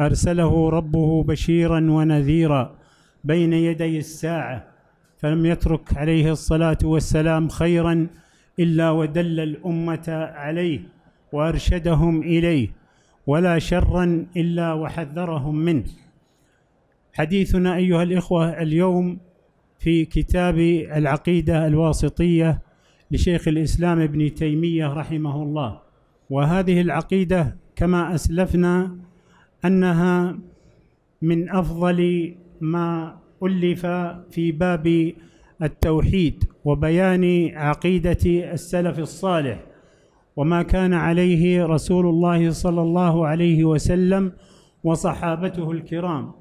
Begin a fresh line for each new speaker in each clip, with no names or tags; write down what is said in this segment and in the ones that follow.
ارسله ربه بشيرا ونذيرا بين يدي الساعه فلم يترك عليه الصلاه والسلام خيرا الا ودل الامه عليه وارشدهم اليه ولا شرا الا وحذرهم منه حديثنا ايها الاخوه اليوم في كتاب العقيده الواسطيه لشيخ الاسلام ابن تيميه رحمه الله وهذه العقيده كما اسلفنا انها من افضل ما الف في باب التوحيد وبيان عقيده السلف الصالح وما كان عليه رسول الله صلى الله عليه وسلم وصحابته الكرام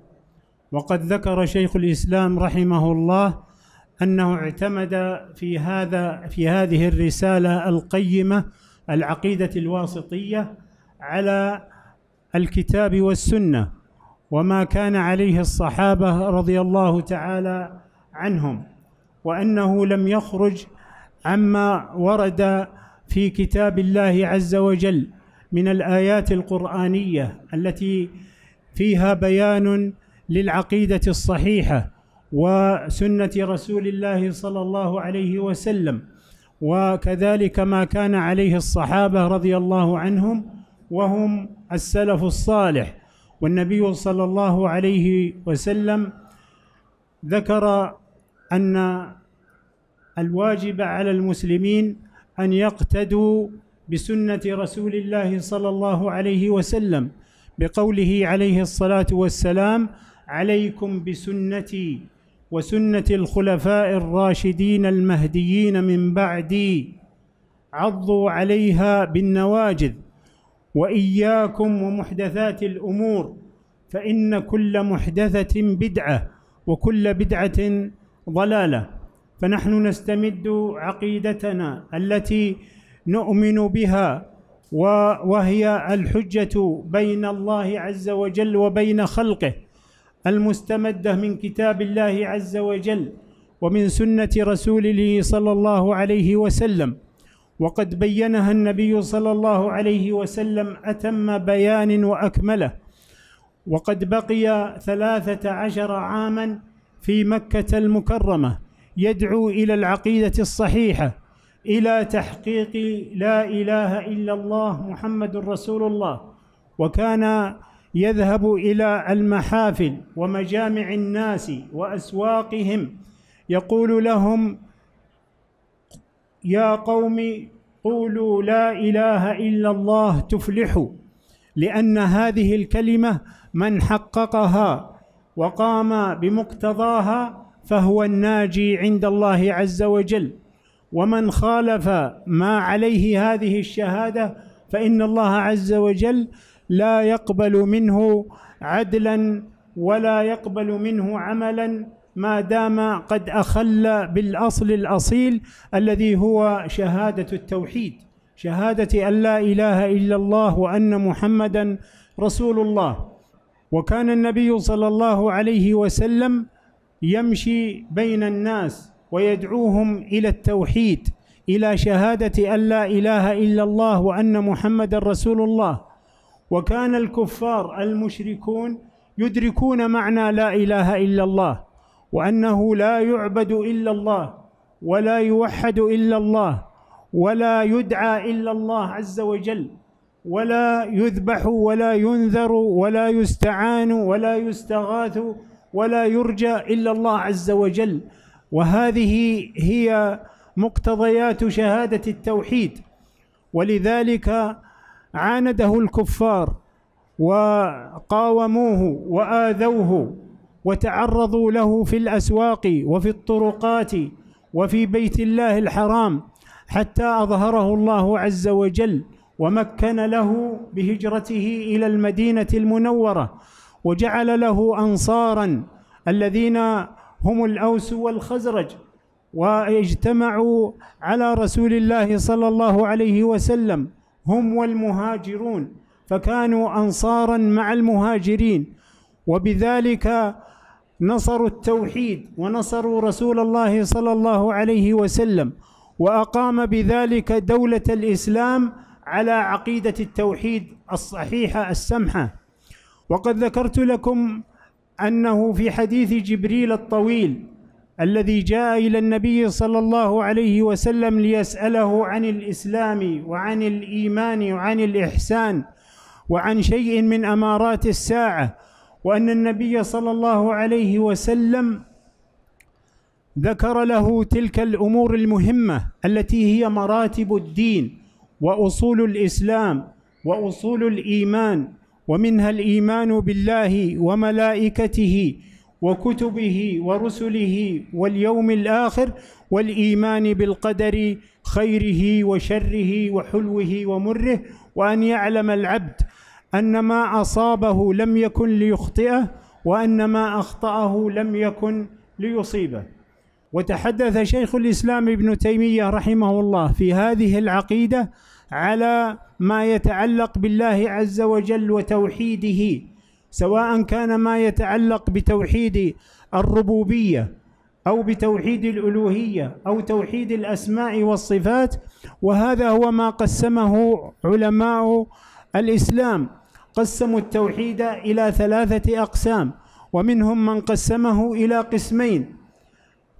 وقد ذكر شيخ الاسلام رحمه الله انه اعتمد في هذا في هذه الرساله القيمه العقيده الواسطيه على الكتاب والسنه وما كان عليه الصحابه رضي الله تعالى عنهم وانه لم يخرج عما ورد في كتاب الله عز وجل من الايات القرانيه التي فيها بيان للعقيده الصحيحه وسنه رسول الله صلى الله عليه وسلم وكذلك ما كان عليه الصحابه رضي الله عنهم وهم السلف الصالح والنبي صلى الله عليه وسلم ذكر ان الواجب على المسلمين ان يقتدوا بسنه رسول الله صلى الله عليه وسلم بقوله عليه الصلاه والسلام عليكم بسنتي وسنه الخلفاء الراشدين المهديين من بعدي عضوا عليها بالنواجذ واياكم ومحدثات الامور فان كل محدثه بدعه وكل بدعه ضلاله فنحن نستمد عقيدتنا التي نؤمن بها وهي الحجه بين الله عز وجل وبين خلقه المستمده من كتاب الله عز وجل ومن سنه رسوله صلى الله عليه وسلم وقد بينها النبي صلى الله عليه وسلم أتم بيان وأكمله وقد بقي ثلاثة عشر عاما في مكة المكرمة يدعو إلى العقيدة الصحيحة إلى تحقيق لا إله إلا الله محمد رسول الله وكان يذهب إلى المحافل ومجامع الناس وأسواقهم يقول لهم يا قوم قولوا لا اله الا الله تفلحوا لان هذه الكلمه من حققها وقام بمقتضاها فهو الناجي عند الله عز وجل ومن خالف ما عليه هذه الشهاده فان الله عز وجل لا يقبل منه عدلا ولا يقبل منه عملا ما دام قد اخل بالاصل الاصيل الذي هو شهاده التوحيد شهاده ان لا اله الا الله وان محمدا رسول الله وكان النبي صلى الله عليه وسلم يمشي بين الناس ويدعوهم الى التوحيد الى شهاده ان لا اله الا الله وان محمدا رسول الله وكان الكفار المشركون يدركون معنى لا اله الا الله وانه لا يعبد الا الله ولا يوحد الا الله ولا يدعى الا الله عز وجل ولا يذبح ولا ينذر ولا يستعان ولا يستغاث ولا يرجى الا الله عز وجل وهذه هي مقتضيات شهاده التوحيد ولذلك عانده الكفار وقاوموه واذوه وتعرضوا له في الاسواق وفي الطرقات وفي بيت الله الحرام حتى اظهره الله عز وجل ومكن له بهجرته الى المدينه المنوره وجعل له انصارا الذين هم الاوس والخزرج واجتمعوا على رسول الله صلى الله عليه وسلم هم والمهاجرون فكانوا انصارا مع المهاجرين وبذلك نصروا التوحيد ونصروا رسول الله صلى الله عليه وسلم واقام بذلك دوله الاسلام على عقيده التوحيد الصحيحه السمحه وقد ذكرت لكم انه في حديث جبريل الطويل الذي جاء الى النبي صلى الله عليه وسلم ليساله عن الاسلام وعن الايمان وعن الاحسان وعن شيء من امارات الساعه وأن النبي صلى الله عليه وسلم ذكر له تلك الأمور المهمة التي هي مراتب الدين وأصول الإسلام وأصول الإيمان ومنها الإيمان بالله وملائكته وكتبه ورسله واليوم الآخر والإيمان بالقدر خيره وشره وحلوه ومره وأن يعلم العبد أن ما أصابه لم يكن ليخطئه وأن ما أخطأه لم يكن ليصيبه وتحدث شيخ الإسلام ابن تيمية رحمه الله في هذه العقيدة على ما يتعلق بالله عز وجل وتوحيده سواء كان ما يتعلق بتوحيد الربوبيه او بتوحيد الالوهيه او توحيد الاسماء والصفات وهذا هو ما قسمه علماء الإسلام قسموا التوحيد إلى ثلاثة أقسام ومنهم من قسمه إلى قسمين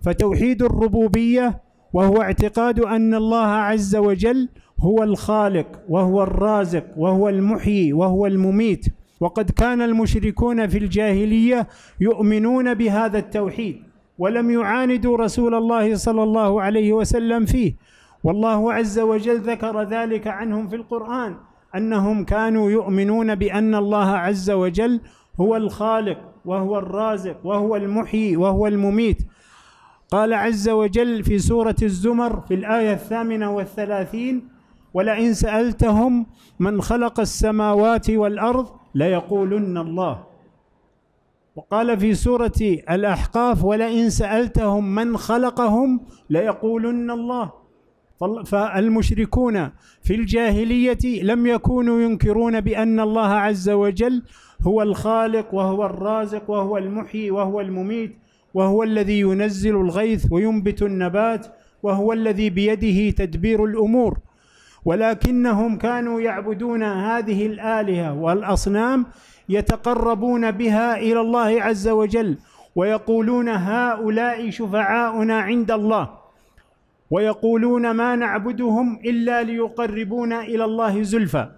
فتوحيد الربوبية وهو اعتقاد أن الله عز وجل هو الخالق وهو الرازق وهو المحيي وهو المميت وقد كان المشركون في الجاهلية يؤمنون بهذا التوحيد ولم يعاندوا رسول الله صلى الله عليه وسلم فيه والله عز وجل ذكر ذلك عنهم في القرآن انهم كانوا يؤمنون بان الله عز وجل هو الخالق وهو الرازق وهو المحيي وهو المميت قال عز وجل في سوره الزمر في الايه الثامنه والثلاثين ولئن سالتهم من خلق السماوات والارض ليقولن الله وقال في سوره الاحقاف ولئن سالتهم من خلقهم ليقولن الله فالمشركون في الجاهلية لم يكونوا ينكرون بأن الله عز وجل هو الخالق وهو الرازق وهو المحيي وهو المميت وهو الذي ينزل الغيث وينبت النبات وهو الذي بيده تدبير الأمور ولكنهم كانوا يعبدون هذه الآلهة والأصنام يتقربون بها إلى الله عز وجل ويقولون هؤلاء شفعاؤنا عند الله ويقولون ما نعبدهم الا ليقربونا الى الله زلفى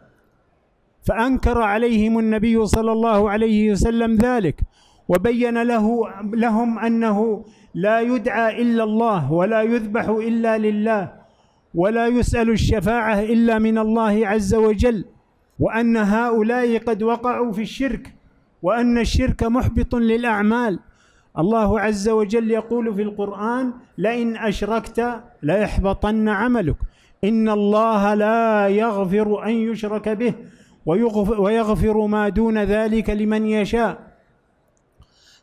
فانكر عليهم النبي صلى الله عليه وسلم ذلك وبين له لهم انه لا يدعى الا الله ولا يذبح الا لله ولا يسال الشفاعه الا من الله عز وجل وان هؤلاء قد وقعوا في الشرك وان الشرك محبط للاعمال الله عز وجل يقول في القرآن لئن أشركت ليحبطن عملك إن الله لا يغفر أن يشرك به ويغفر ما دون ذلك لمن يشاء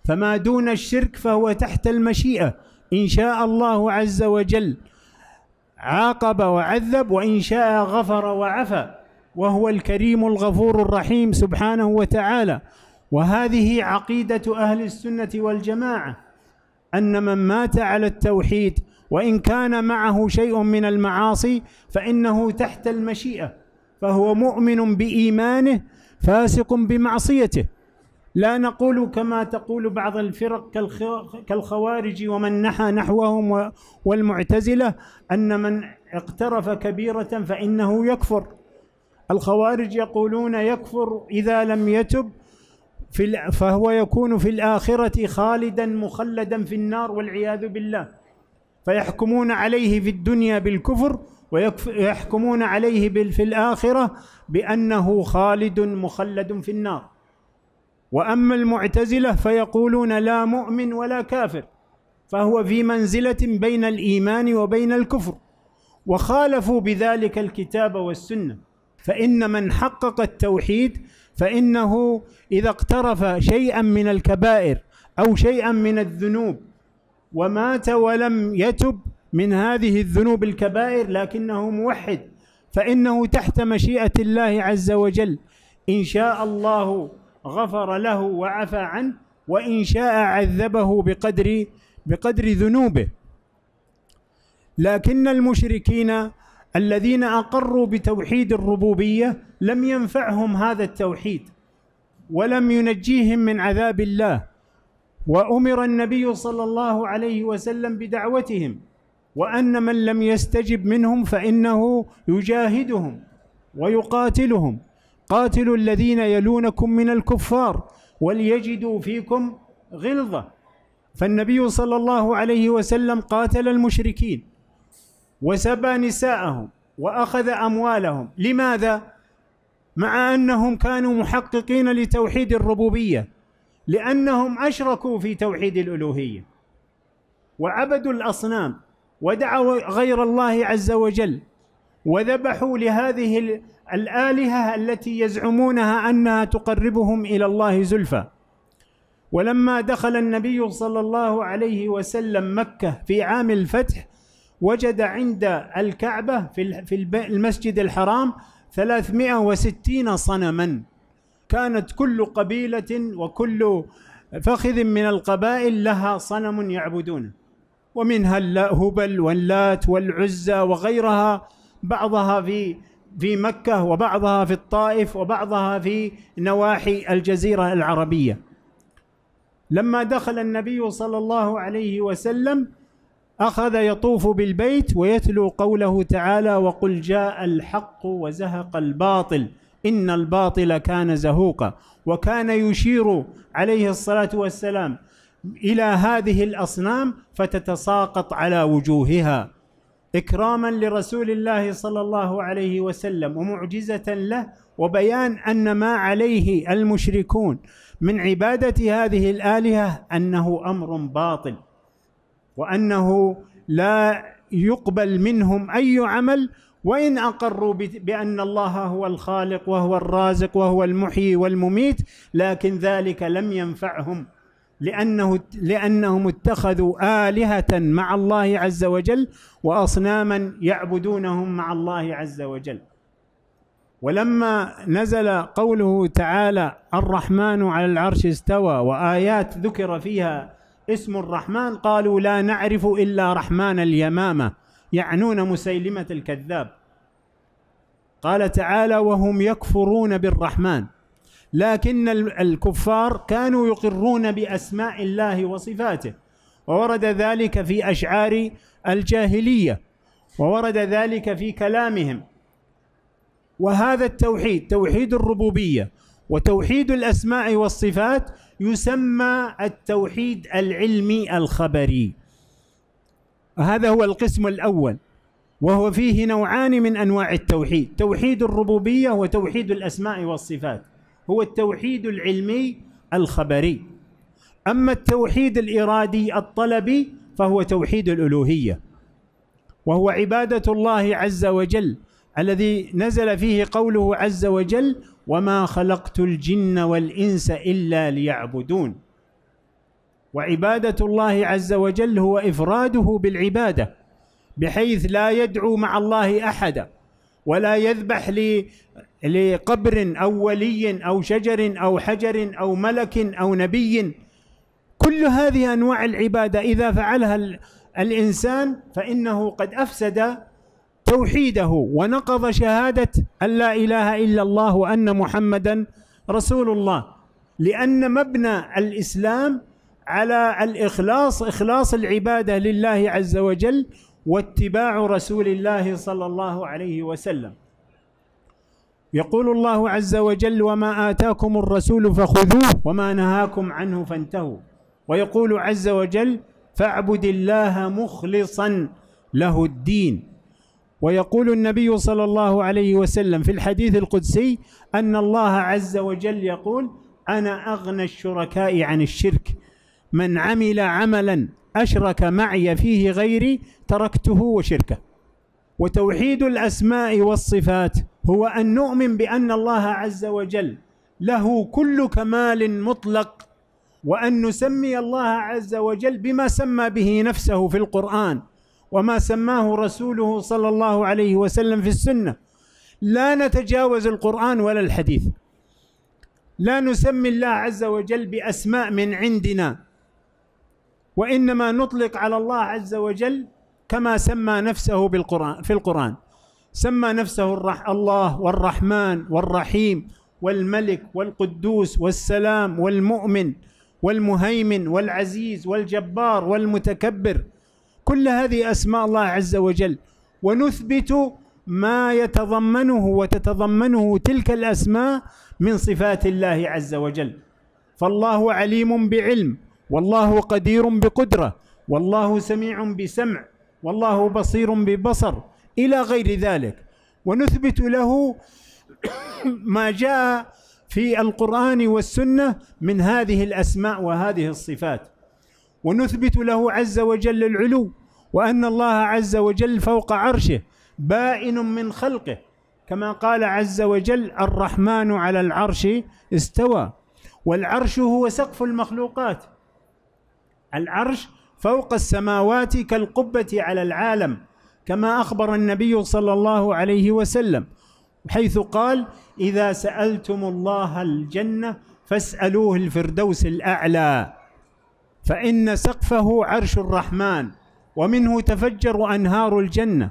فما دون الشرك فهو تحت المشيئة إن شاء الله عز وجل عاقب وعذب وإن شاء غفر وعفى وهو الكريم الغفور الرحيم سبحانه وتعالى وهذه عقيدة أهل السنة والجماعة أن من مات على التوحيد وإن كان معه شيء من المعاصي فإنه تحت المشيئة فهو مؤمن بإيمانه فاسق بمعصيته لا نقول كما تقول بعض الفرق كالخوارج ومن نحى نحوهم والمعتزلة أن من اقترف كبيرة فإنه يكفر الخوارج يقولون يكفر إذا لم يتب في فهو يكون في الآخرة خالدا مخلدا في النار والعياذ بالله فيحكمون عليه في الدنيا بالكفر ويحكمون عليه في الآخرة بأنه خالد مخلد في النار وأما المعتزلة فيقولون لا مؤمن ولا كافر فهو في منزلة بين الإيمان وبين الكفر وخالفوا بذلك الكتاب والسنة فإن من حقق التوحيد فإنه إذا اقترف شيئا من الكبائر أو شيئا من الذنوب ومات ولم يتب من هذه الذنوب الكبائر لكنه موحد فإنه تحت مشيئة الله عز وجل إن شاء الله غفر له وعفى عنه وإن شاء عذبه بقدر بقدر ذنوبه لكن المشركين الذين اقروا بتوحيد الربوبيه لم ينفعهم هذا التوحيد ولم ينجيهم من عذاب الله وامر النبي صلى الله عليه وسلم بدعوتهم وان من لم يستجب منهم فانه يجاهدهم ويقاتلهم قاتلوا الذين يلونكم من الكفار وليجدوا فيكم غلظه فالنبي صلى الله عليه وسلم قاتل المشركين وسبى نساءهم واخذ اموالهم لماذا مع انهم كانوا محققين لتوحيد الربوبيه لانهم اشركوا في توحيد الالوهيه وعبدوا الاصنام ودعوا غير الله عز وجل وذبحوا لهذه الالهه التي يزعمونها انها تقربهم الى الله زلفى ولما دخل النبي صلى الله عليه وسلم مكه في عام الفتح وجد عند الكعبة في المسجد الحرام 360 صنما كانت كل قبيلة وكل فخذ من القبائل لها صنم يعبدونه ومنها هبل واللات والعزى وغيرها بعضها في في مكة وبعضها في الطائف وبعضها في نواحي الجزيرة العربية لما دخل النبي صلى الله عليه وسلم أخذ يطوف بالبيت ويتلو قوله تعالى وقل جاء الحق وزهق الباطل إن الباطل كان زهوقا وكان يشير عليه الصلاة والسلام إلى هذه الأصنام فتتساقط على وجوهها إكراما لرسول الله صلى الله عليه وسلم ومعجزة له وبيان أن ما عليه المشركون من عبادة هذه الآلهة أنه أمر باطل وانه لا يقبل منهم اي عمل وان اقروا بان الله هو الخالق وهو الرازق وهو المحيي والمميت لكن ذلك لم ينفعهم لأنه لأنهم اتخذوا آلهة مع الله عز وجل وأصناما يعبدونهم مع الله عز وجل ولما نزل قوله تعالى الرحمن على العرش استوى وآيات ذكر فيها اسم الرحمن قالوا لا نعرف إلا رحمن اليمامة يعنون مسيلمة الكذاب قال تعالى وهم يكفرون بالرحمن لكن الكفار كانوا يقرون بأسماء الله وصفاته وورد ذلك في أشعار الجاهلية وورد ذلك في كلامهم وهذا التوحيد توحيد الربوبية وتوحيد الأسماء والصفات يسمى التوحيد العلمي الخبري هذا هو القسم الاول وهو فيه نوعان من انواع التوحيد توحيد الربوبيه وتوحيد الاسماء والصفات هو التوحيد العلمي الخبري اما التوحيد الارادي الطلبي فهو توحيد الالوهيه وهو عباده الله عز وجل الذي نزل فيه قوله عز وجل وما خلقت الجن والانس الا ليعبدون وعباده الله عز وجل هو افراده بالعباده بحيث لا يدعو مع الله احدا ولا يذبح لقبر او ولي او شجر او حجر او ملك او نبي كل هذه انواع العباده اذا فعلها الانسان فانه قد افسد توحيده ونقض شهادة أن لا إله إلا الله وأن محمدا رسول الله لأن مبنى الإسلام على الإخلاص إخلاص العبادة لله عز وجل واتباع رسول الله صلى الله عليه وسلم يقول الله عز وجل وما آتاكم الرسول فخذوه وما نهاكم عنه فانتهوا ويقول عز وجل فاعبد الله مخلصا له الدين ويقول النبي صلى الله عليه وسلم في الحديث القدسي أن الله عز وجل يقول أنا أغنى الشركاء عن الشرك من عمل عملا أشرك معي فيه غيري تركته وشركه وتوحيد الأسماء والصفات هو أن نؤمن بأن الله عز وجل له كل كمال مطلق وأن نسمي الله عز وجل بما سمى به نفسه في القرآن وما سماه رسوله صلى الله عليه وسلم في السنه لا نتجاوز القران ولا الحديث لا نسمي الله عز وجل باسماء من عندنا وانما نطلق على الله عز وجل كما سمى نفسه بالقران في القران سمى نفسه الرح الله والرحمن والرحيم والملك والقدوس والسلام والمؤمن والمهيمن والعزيز والجبار والمتكبر كل هذه اسماء الله عز وجل ونثبت ما يتضمنه وتتضمنه تلك الاسماء من صفات الله عز وجل فالله عليم بعلم والله قدير بقدره والله سميع بسمع والله بصير ببصر الى غير ذلك ونثبت له ما جاء في القران والسنه من هذه الاسماء وهذه الصفات ونثبت له عز وجل العلو وأن الله عز وجل فوق عرشه بائن من خلقه كما قال عز وجل الرحمن على العرش استوى والعرش هو سقف المخلوقات العرش فوق السماوات كالقبة على العالم كما أخبر النبي صلى الله عليه وسلم حيث قال إذا سألتم الله الجنة فاسألوه الفردوس الأعلى فإن سقفه عرش الرحمن ومنه تفجر أنهار الجنة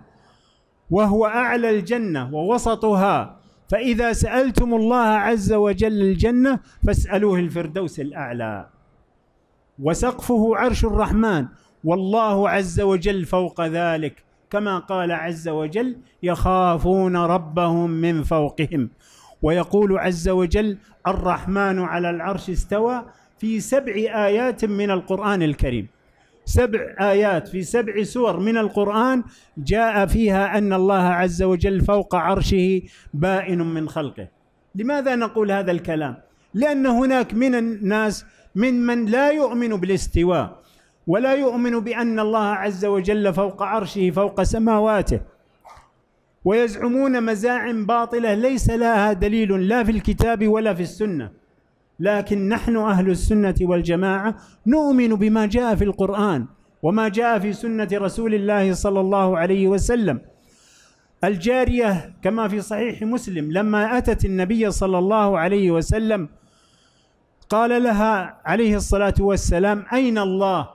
وهو أعلى الجنة ووسطها فإذا سألتم الله عز وجل الجنة فاسألوه الفردوس الأعلى وسقفه عرش الرحمن والله عز وجل فوق ذلك كما قال عز وجل يخافون ربهم من فوقهم ويقول عز وجل الرحمن على العرش استوى في سبع آيات من القرآن الكريم سبع آيات في سبع سور من القرآن جاء فيها أن الله عز وجل فوق عرشه بائن من خلقه لماذا نقول هذا الكلام لأن هناك من الناس من من لا يؤمن بالاستواء ولا يؤمن بأن الله عز وجل فوق عرشه فوق سماواته ويزعمون مزاعم باطلة ليس لها دليل لا في الكتاب ولا في السنة لكن نحن أهل السنة والجماعة نؤمن بما جاء في القرآن وما جاء في سنة رسول الله صلى الله عليه وسلم الجارية كما في صحيح مسلم لما أتت النبي صلى الله عليه وسلم قال لها عليه الصلاة والسلام أين الله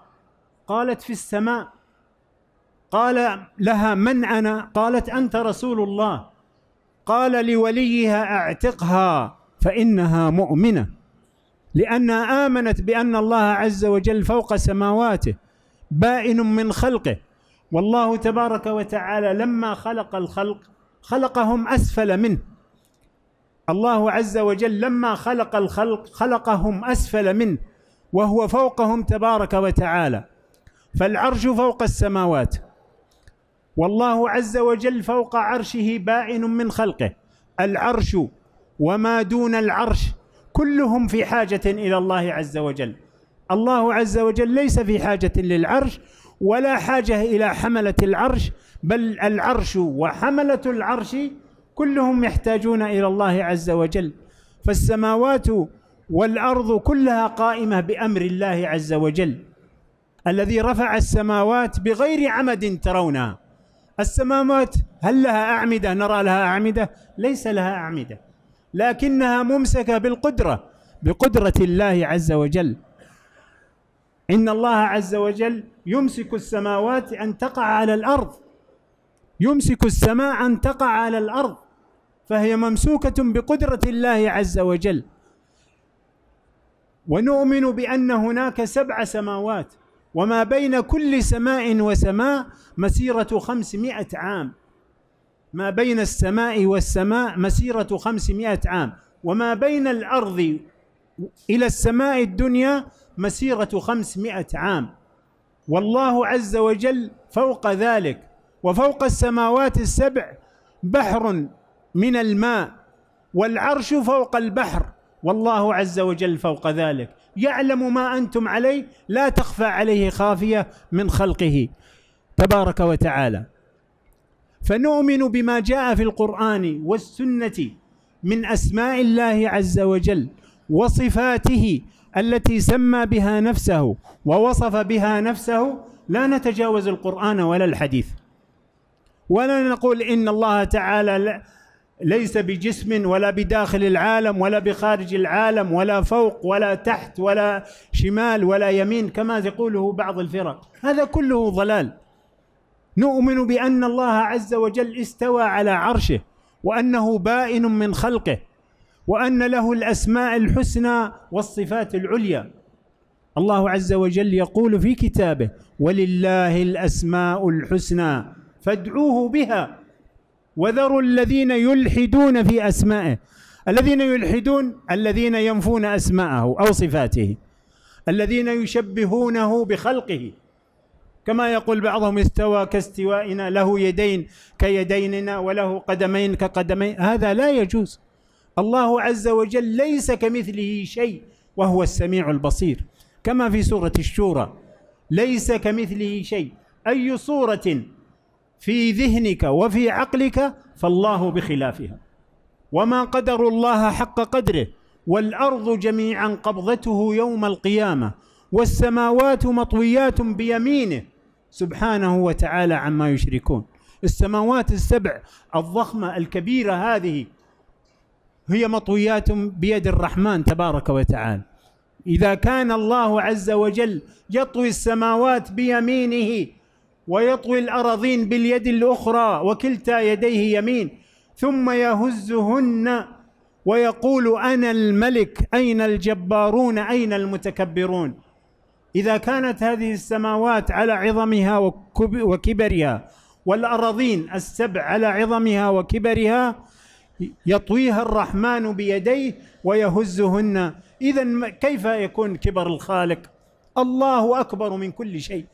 قالت في السماء قال لها من أنا قالت أنت رسول الله قال لوليها أعتقها فإنها مؤمنة لأنها آمنت بأن الله عز وجل فوق سماواته بائن من خلقه والله تبارك وتعالى لما خلق الخلق خلقهم أسفل منه الله عز وجل لما خلق الخلق خلقهم أسفل منه وهو فوقهم تبارك وتعالى فالعرش فوق السماوات والله عز وجل فوق عرشه بائن من خلقه العرش وما دون العرش كلهم في حاجة إلى الله عز وجل الله عز وجل ليس في حاجة للعرش ولا حاجة إلى حملة العرش بل العرش وحملة العرش كلهم يحتاجون إلى الله عز وجل فالسماوات والأرض كلها قائمة بأمر الله عز وجل الذي رفع السماوات بغير عمد ترونها السماوات هل لها أعمدة نرى لها أعمدة ليس لها أعمدة لكنها ممسكة بالقدرة بقدرة الله عز وجل إن الله عز وجل يمسك السماوات أن تقع على الأرض يمسك السماء أن تقع على الأرض فهي ممسوكة بقدرة الله عز وجل ونؤمن بأن هناك سبع سماوات وما بين كل سماء وسماء مسيرة خمسمائة عام ما بين السماء والسماء مسيرة خمسمائة عام وما بين الأرض إلى السماء الدنيا مسيرة خمسمائة عام والله عز وجل فوق ذلك وفوق السماوات السبع بحر من الماء والعرش فوق البحر والله عز وجل فوق ذلك يعلم ما أنتم عليه لا تخفى عليه خافية من خلقه تبارك وتعالى فنؤمن بما جاء في القرآن والسنة من أسماء الله عز وجل وصفاته التي سمى بها نفسه ووصف بها نفسه لا نتجاوز القرآن ولا الحديث ولا نقول إن الله تعالى ليس بجسم ولا بداخل العالم ولا بخارج العالم ولا فوق ولا تحت ولا شمال ولا يمين كما يقوله بعض الفرق هذا كله ضلال نؤمن بان الله عز وجل استوى على عرشه وانه بائن من خلقه وان له الاسماء الحسنى والصفات العليا الله عز وجل يقول في كتابه ولله الاسماء الحسنى فادعوه بها وذروا الذين يلحدون في اسمائه الذين يلحدون الذين ينفون اسماءه او صفاته الذين يشبهونه بخلقه كما يقول بعضهم استوى كاستوائنا له يدين كيديننا وله قدمين كقدمين هذا لا يجوز الله عز وجل ليس كمثله شيء وهو السميع البصير كما في سورة الشورى ليس كمثله شيء أي صورة في ذهنك وفي عقلك فالله بخلافها وما قدر الله حق قدره والأرض جميعا قبضته يوم القيامة والسماوات مطويات بيمينه سبحانه وتعالى عما يشركون السماوات السبع الضخمه الكبيره هذه هي مطويات بيد الرحمن تبارك وتعالى اذا كان الله عز وجل يطوي السماوات بيمينه ويطوي الأراضين باليد الأخرى وكلتا يديه يمين ثم يهزهن ويقول أنا الملك أين الجبارون أين المتكبرون إذا كانت هذه السماوات على عظمها وكبرها والأراضين السبع على عظمها وكبرها يطويها الرحمن بيديه ويهزهن إذا كيف يكون كبر الخالق الله أكبر من كل شيء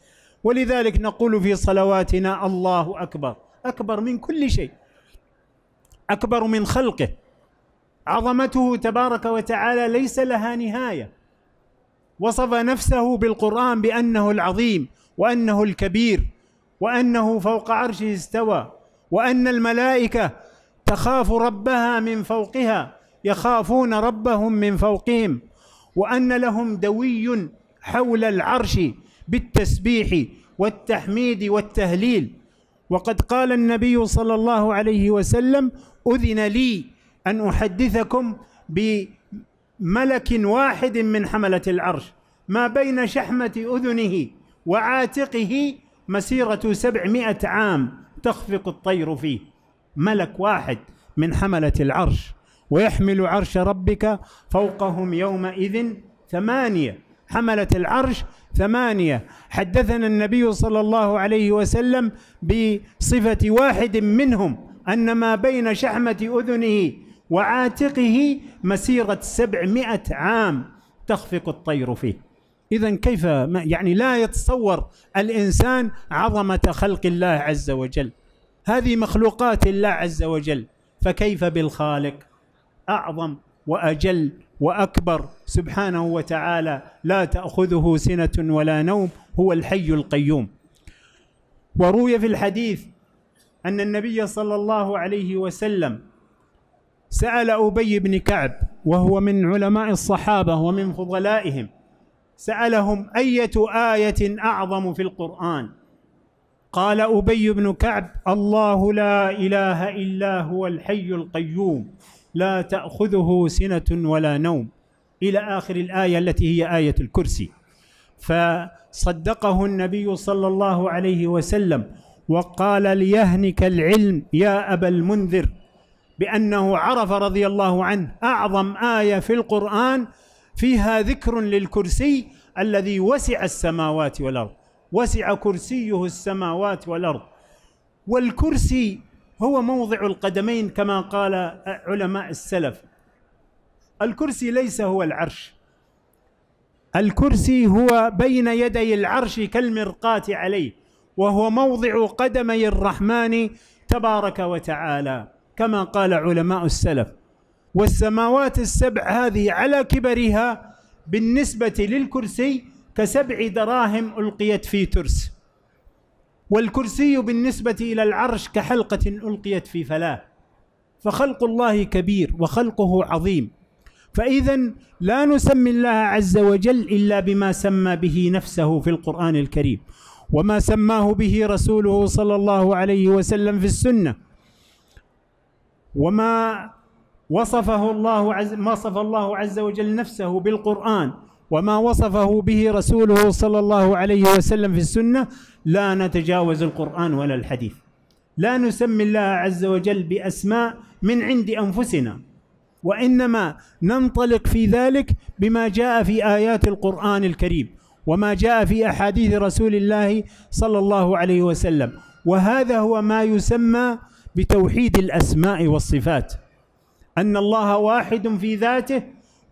ولذلك نقول في صلواتنا الله أكبر أكبر من كل شيء أكبر من خلقه عظمته تبارك وتعالى ليس لها نهايه وصف نفسه بالقرآن بأنه العظيم وأنه الكبير وأنه فوق عرشه استوى وأن الملائكة تخاف ربها من فوقها يخافون ربهم من فوقهم وأن لهم دوي حول العرش بالتسبيح والتحميد والتهليل وقد قال النبي صلى الله عليه وسلم أذن لي أن أحدثكم ب ملك واحد من حمله العرش ما بين شحمه اذنه وعاتقه مسيره سبعمائه عام تخفق الطير فيه ملك واحد من حمله العرش ويحمل عرش ربك فوقهم يومئذ ثمانيه حمله العرش ثمانيه حدثنا النبي صلى الله عليه وسلم بصفه واحد منهم ان ما بين شحمه اذنه وعاتقه مسيرة سبعمائة عام تخفق الطير فيه إذا كيف يعني لا يتصور الإنسان عظمة خلق الله عز وجل هذه مخلوقات الله عز وجل فكيف بالخالق أعظم وأجل واكبر سبحانه وتعالى لا تاخذه سنه ولا نوم هو الحي القيوم وروي في الحديث ان النبي صلى الله عليه وسلم سأل أبي بن كعب وهو من علماء الصحابة ومن فضلائهم سألهم أية آية أعظم في القرآن قال أبي بن كعب الله لا إله إلا هو الحي القيوم لا تأخذه سنة ولا نوم إلى آخر الآية التي هي آية الكرسي فصدقه النبي صلى الله عليه وسلم وقال ليهنك العلم يا أبا المنذر بانه عرف رضي الله عنه اعظم ايه في القران فيها ذكر للكرسي الذي وسع السماوات والارض وسع كرسيه السماوات والارض والكرسي هو موضع القدمين كما قال علماء السلف الكرسي ليس هو العرش الكرسي هو بين يدي العرش كالمرقاة عليه وهو موضع قدمي الرحمن تبارك وتعالى كما قال علماء السلف والسماوات السبع هذه على كبرها بالنسبة للكرسي كسبع دراهم ألقيت في ترس والكرسي بالنسبة إلى العرش كحلقة ألقيت في فلاة فخلق الله كبير وخلقه عظيم فإذا لا نسمي الله عز وجل إلا بما سمى به نفسه في القرآن الكريم وما سماه به رسوله صلى الله عليه وسلم في السنه وما وصفه الله عز ما وصف الله عز وجل نفسه بالقرآن وما وصفه به رسوله صلى الله عليه وسلم في السنة لا نتجاوز القرآن ولا الحديث لا نسمي الله عز وجل بأسماء من عند أنفسنا وإنما ننطلق في ذلك بما جاء في آيات القرآن الكريم وما جاء في أحاديث رسول الله صلى الله عليه وسلم وهذا هو ما يسمى بتوحيد الاسماء والصفات ان الله واحد في ذاته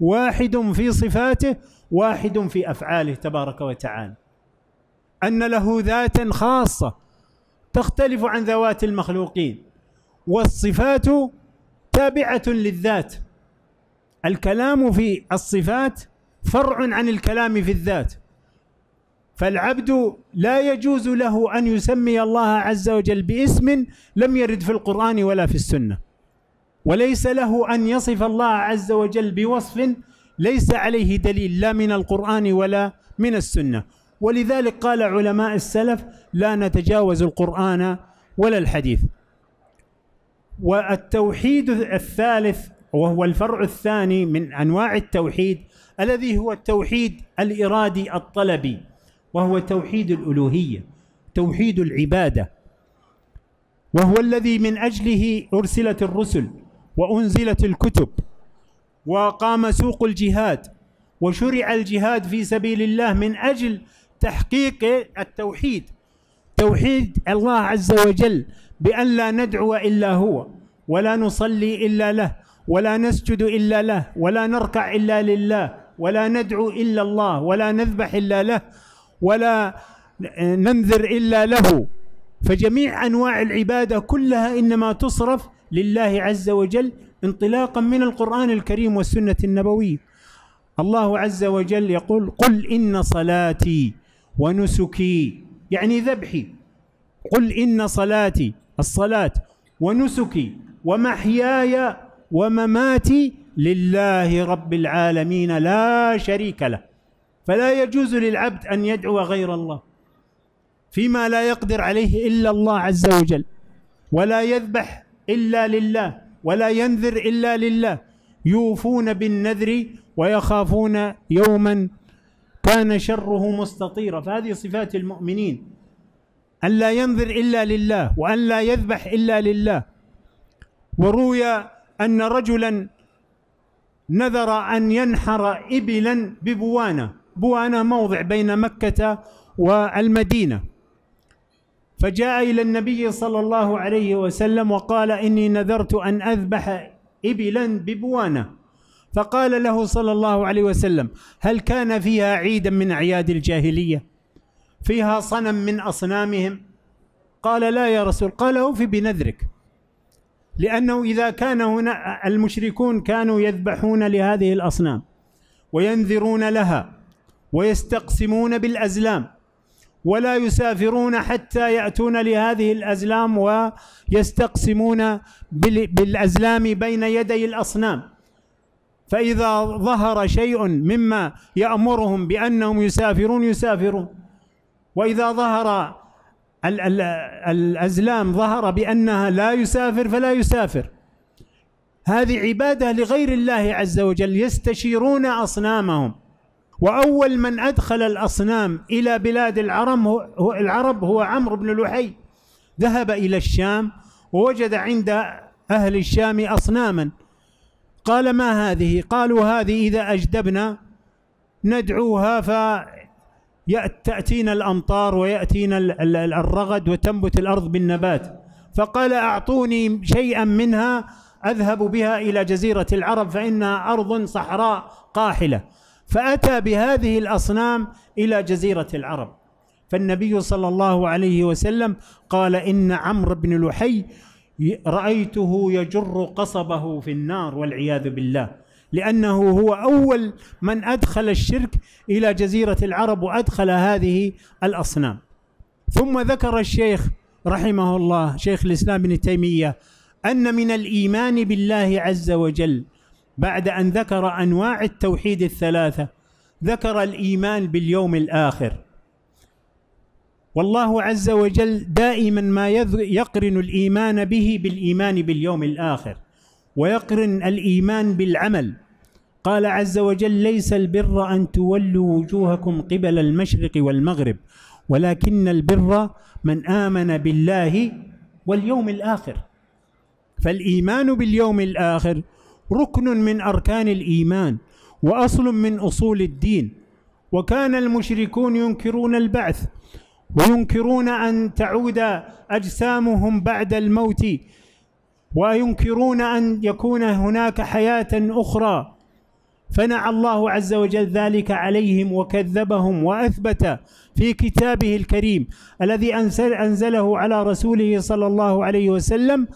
واحد في صفاته واحد في افعاله تبارك وتعالى ان له ذاتا خاصه تختلف عن ذوات المخلوقين والصفات تابعه للذات الكلام في الصفات فرع عن الكلام في الذات فالعبد لا يجوز له ان يسمي الله عز وجل باسم لم يرد في القران ولا في السنه وليس له ان يصف الله عز وجل بوصف ليس عليه دليل لا من القران ولا من السنه ولذلك قال علماء السلف لا نتجاوز القران ولا الحديث والتوحيد الثالث وهو الفرع الثاني من انواع التوحيد الذي هو التوحيد الارادي الطلبي وهو توحيد الألوهية توحيد العبادة وهو الذي من أجله أرسلت الرسل وأنزلت الكتب وقام سوق الجهاد وشرع الجهاد في سبيل الله من أجل تحقيق التوحيد توحيد الله عز وجل بأن لا ندعو إلا هو ولا نصلي إلا له ولا نسجد إلا له ولا نركع إلا لله ولا ندعو إلا الله ولا نذبح إلا له ولا ننذر إلا له فجميع أنواع العبادة كلها إنما تصرف لله عز وجل انطلاقا من القرآن الكريم والسنة النبوية الله عز وجل يقول قل إن صلاتي ونسكي يعني ذبحي قل إن صلاتي الصلاة ونسكي ومحياي ومماتي لله رب العالمين لا شريك له فلا يجوز للعبد ان يدعو غير الله فيما لا يقدر عليه الا الله عز وجل ولا يذبح الا لله ولا ينذر الا لله يوفون بالنذر ويخافون يوما كان شره مستطيرا فهذه صفات المؤمنين أن لا ينذر إلا لله وأن لا يذبح إلا لله وروي أن رجلا نذر أن ينحر إبلا ببوانة بوانا موضع بين مكة والمدينة فجاء إلى النبي صلى الله عليه وسلم وقال إني نذرت أن أذبح إبلا ببوانا فقال له صلى الله عليه وسلم هل كان فيها عيدا من أعياد الجاهلية فيها صنم من أصنامهم قال لا يا رسول قال أوف بنذرك لأنه إذا كان هنا المشركون كانوا يذبحون لهذه الأصنام وينذرون لها ويستقسمون بالازلام ولا يسافرون حتى ياتون لهذه الازلام ويستقسمون بالازلام بين يدي الاصنام فاذا ظهر شيء مما يامرهم بانهم يسافرون يسافرون واذا ظهر الازلام ظهر بانها لا يسافر فلا يسافر هذه عباده لغير الله عز وجل يستشيرون اصنامهم وأول من أدخل الأصنام إلى بلاد العرب هو, العرب هو عمرو بن لحي ذهب إلى الشام ووجد عند أهل الشام أصناما قال ما هذه قالوا هذه إذا أجدبنا ندعوها فتأتينا الأمطار ويأتينا الرغد وتنبت الأرض بالنبات فقال أعطوني شيئا منها أذهب بها إلى جزيرة العرب فإنها أرض صحراء قاحلة فأتى بهذه الأصنام إلى جزيرة العرب فالنبي صلى الله عليه وسلم قال إن عمرو بن لحي رأيته يجر قصبه في النار والعياذ بالله لأنه هو أول من أدخل الشرك إلى جزيرة العرب وأدخل هذه الأصنام ثم ذكر الشيخ رحمه الله شيخ الإسلام ابن تيمية أن من الإيمان بالله عز وجل بعد ان ذكر انواع التوحيد الثلاثه ذكر الايمان باليوم الاخر والله عز وجل دائما ما يقرن الايمان به بالايمان باليوم الاخر ويقرن الايمان بالعمل قال عز وجل ليس البر ان تولوا وجوهكم قبل المشرق والمغرب ولكن البر من امن بالله واليوم الاخر فالايمان باليوم الاخر ركن من أركان الإيمان وأصل من أصول الدين وكان المشركون ينكرون البعث وينكرون أن تعود أجسامهم بعد الموت وينكرون أن يكون هناك حياة أخرى فنعى الله عز وجل ذلك عليهم وكذبهم واثبت في كتابه الكريم الذي انزله على رسوله صلى الله عليه وسلم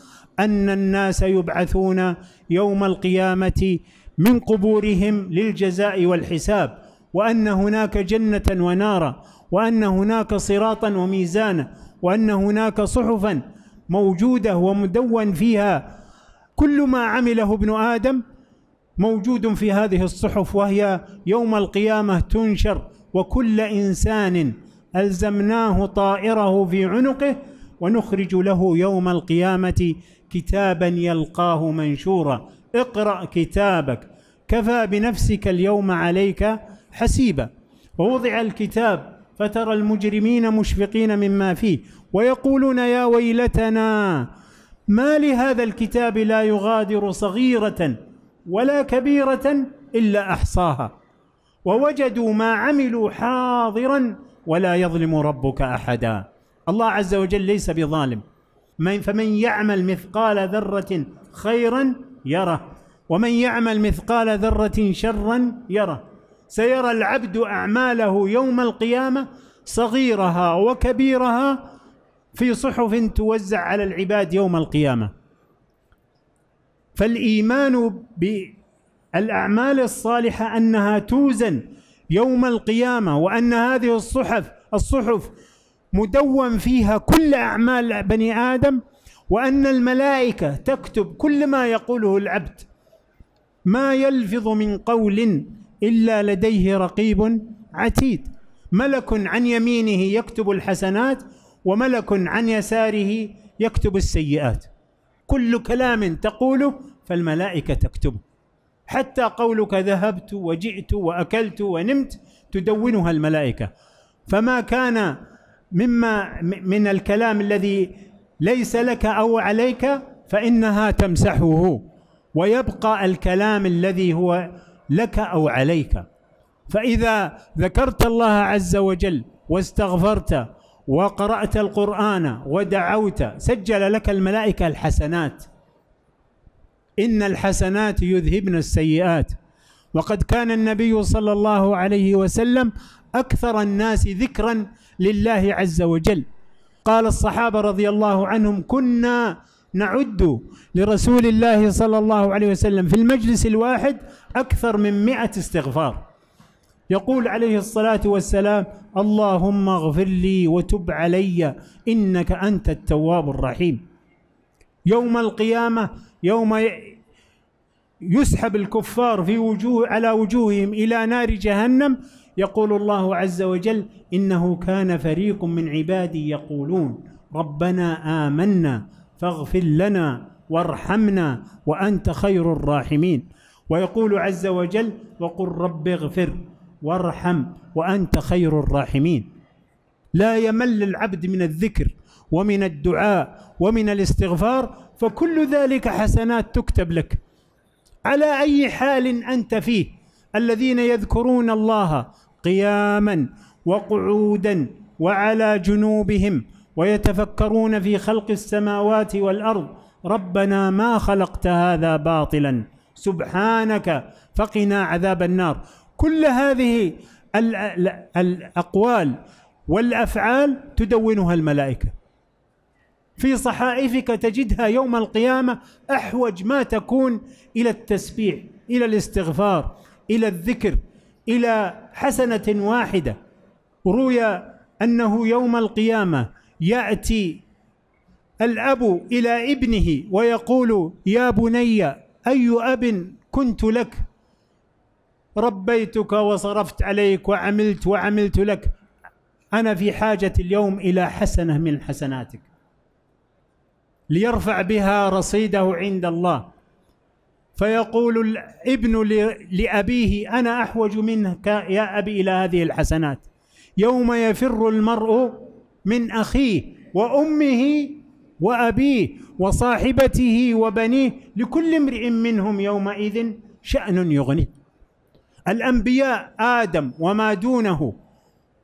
ان الناس يبعثون يوم القيامه من قبورهم للجزاء والحساب وان هناك جنه ونارا وان هناك صراطا وميزانا وان هناك صحفا موجوده ومدون فيها كل ما عمله ابن ادم موجود في هذه الصحف وهي يوم القيامه تنشر وكل انسان الزمناه طائره في عنقه ونخرج له يوم القيامه كتابا يلقاه منشورا اقرأ كتابك كفى بنفسك اليوم عليك حسيبا ووضع الكتاب فترى المجرمين مشفقين مما فيه ويقولون يا ويلتنا ما لهذا الكتاب لا يغادر صغيرة ولا كبيرة إلا أحصاها ووجدوا ما عملوا حاضرا ولا يظلم ربك أحدا الله عز وجل ليس بظالم من فمن يعمل مثقال ذرة خيرا يره ومن يعمل مثقال ذرة شرا يره سيرى العبد أعماله يوم القيامة صغيرها وكبيرها في صحف توزع على العباد يوم القيامة فالإيمان بالأعمال الصالحة أنها توزن يوم القيامة وأن هذه الصحف الصحف مدون فيها كل أعمال بني آدم وأن الملائكة تكتب كل ما يقوله العبد ما يلفظ من قول إلا لديه رقيب عتيد ملك عن يمينه يكتب الحسنات وملك عن يساره يكتب السيئات كل كلام تقوله فالملائكة تكتبه حتى قولك ذهبت وجئت وأكلت ونمت تدونها الملائكة فما كان مما من الكلام الذي ليس لك أو عليك فإنها تمسحه ويبقى الكلام الذي هو لك أو عليك فإذا ذكرت الله عز وجل واستغفرت وقرأت القرآن ودعوت سجل لك الملائكة الحسنات إن الحسنات يذهبن السيئات وقد كان النبي صلى الله عليه وسلم أكثر الناس ذكرا لله عز وجل قال الصحابة رضي الله عنهم كنا نعد لرسول الله صلى الله عليه وسلم في المجلس الواحد أكثر من مئة استغفار يقول عليه الصلاة والسلام اللهم اغفر لي وتب علي إنك أنت التواب الرحيم يوم القيامة يوم يسحب الكفار في وجوه على وجوههم إلى نار جهنم يقول الله عز وجل إنه كان فريق من عبادي يقولون ربنا آمنا فاغفر لنا وارحمنا وأنت خير الراحمين ويقول عز وجل وقل رب اغفر وارحم وأنت خير الراحمين لا يمل العبد من الذكر ومن الدعاء ومن الاستغفار فكل ذلك حسنات تكتب لك على أي حال أنت فيه الذين يذكرون الله قياما وقعودا وعلى جنوبهم ويتفكرون في خلق السماوات والارض ربنا ما خلقت هذا باطلا سبحانك فقنا عذاب النار كل هذه الاقوال والافعال تدونها الملائكه في صحائفك تجدها يوم القيامه احوج ما تكون الى التسبيح الى الاستغفار الى الذكر إلى حسنة واحدة روي أنه يوم القيامة يأتي الأب إلى ابنه ويقول يا بني أي أب كنت لك ربيتك وصرفت عليك وعملت وعملت لك أنا في حاجة اليوم إلى حسنة من حسناتك ليرفع بها رصيده عند الله فيقول الابن لأبيه أنا أحوج منك يا أبي إلى هذه الحسنات يوم يفر المرء من أخيه وأمه وأبيه وصاحبته وبنيه لكل امرئ منهم يومئذ شأن يغنيه الأنبياء آدم وما دونه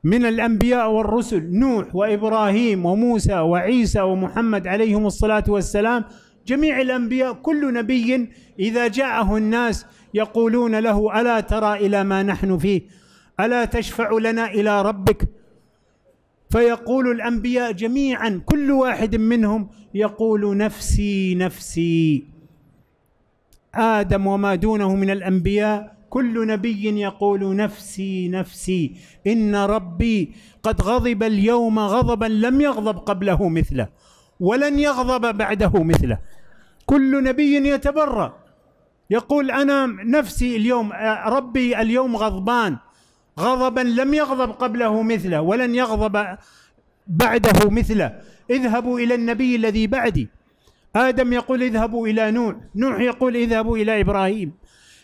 من الأنبياء والرسل نوح وإبراهيم وموسى وعيسى ومحمد عليهم الصلاة والسلام جميع الانبياء كل نبي اذا جاءه الناس يقولون له الا ترى الى ما نحن فيه الا تشفع لنا الى ربك فيقول الانبياء جميعا كل واحد منهم يقول نفسي نفسي ادم وما دونه من الانبياء كل نبي يقول نفسي نفسي ان ربي قد غضب اليوم غضبا لم يغضب قبله مثله ولن يغضب بعده مثله كل نبي يتبرأ يقول أنا نفسي اليوم آه، ربي اليوم غضبان غضبا لم يغضب قبله مثله ولن يغضب بعده مثله اذهبوا إلى النبي الذي بعدي آدم يقول اذهبوا إلى نوح نوح يقول اذهبوا إلى إبراهيم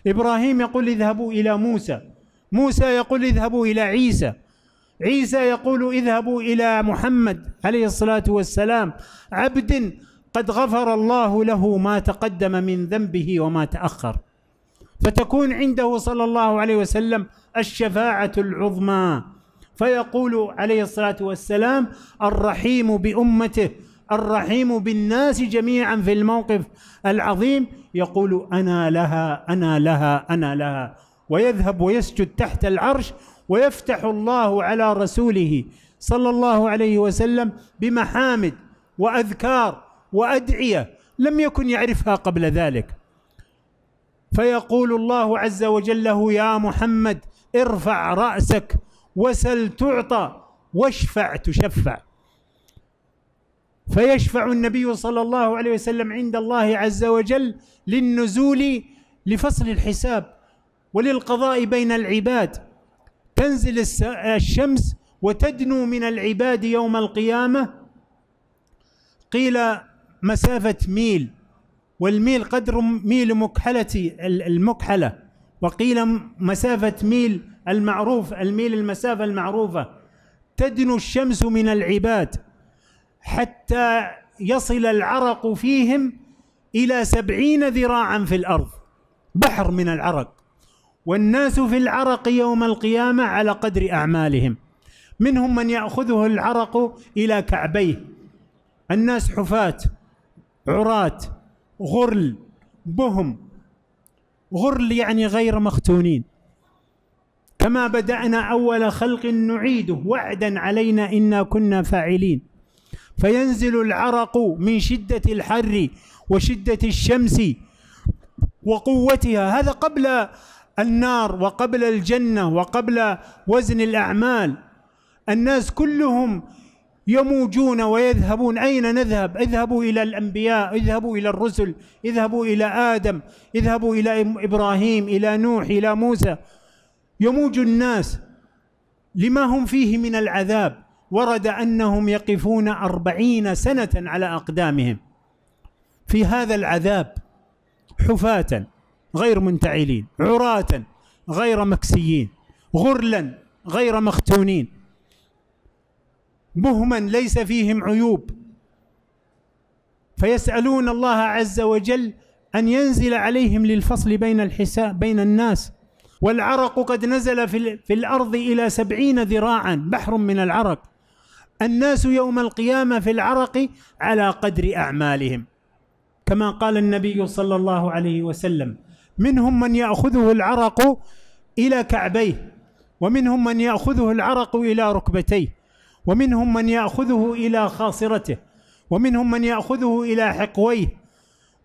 إبراهيم يقول اذهبوا إلى موسى موسى يقول اذهبوا إلى عيسى عيسى يقول اذهبوا إلى محمد عليه الصلاة والسلام عبد قد غفر الله له ما تقدم من ذنبه وما تاخر فتكون عنده صلى الله عليه وسلم الشفاعه العظمى فيقول عليه الصلاه والسلام الرحيم بامته الرحيم بالناس جميعا في الموقف العظيم يقول انا لها انا لها انا لها ويذهب ويسجد تحت العرش ويفتح الله على رسوله صلى الله عليه وسلم بمحامد واذكار وادعيه لم يكن يعرفها قبل ذلك فيقول الله عز وجل له يا محمد ارفع راسك وسل تعطى واشفع تشفع فيشفع النبي صلى الله عليه وسلم عند الله عز وجل للنزول لفصل الحساب وللقضاء بين العباد تنزل الشمس وتدنو من العباد يوم القيامه قيل مسافة ميل والميل قدر ميل مكحلة المكحلة وقيل مسافة ميل المعروف الميل المسافة المعروفة تدنو الشمس من العباد حتى يصل العرق فيهم إلى سبعين ذراعا في الأرض بحر من العرق والناس في العرق يوم القيامة على قدر أعمالهم منهم من يأخذه العرق إلى كعبيه الناس حفاة عراة غرل بهم غرل يعني غير مختونين كما بدأنا أول خلق نعيده وعدا علينا إنا كنا فاعلين فينزل العرق من شدة الحر وشدة الشمس وقوتها هذا قبل النار وقبل الجنة وقبل وزن الأعمال الناس كلهم يموجون ويذهبون أين نذهب اذهبوا إلى الأنبياء اذهبوا إلى الرسل اذهبوا إلى آدم اذهبوا إلى إبراهيم إلى نوح إلى موسى يموج الناس لما هم فيه من العذاب ورد أنهم يقفون أربعين سنة على أقدامهم في هذا العذاب حفاة غير منتعلين عراة غير مكسيين غرلا غير مختونين مهما ليس فيهم عيوب فيسألون الله عز وجل أن ينزل عليهم للفصل بين الحساب بين الناس والعرق قد نزل في, في الأرض إلى سبعين ذراعا بحر من العرق الناس يوم القيامة في العرق على قدر أعمالهم كما قال النبي صلى الله عليه وسلم منهم من يأخذه العرق إلى كعبيه ومنهم من يأخذه العرق إلى ركبتيه ومنهم من ياخذه الى خاصرته ومنهم من ياخذه الى حقويه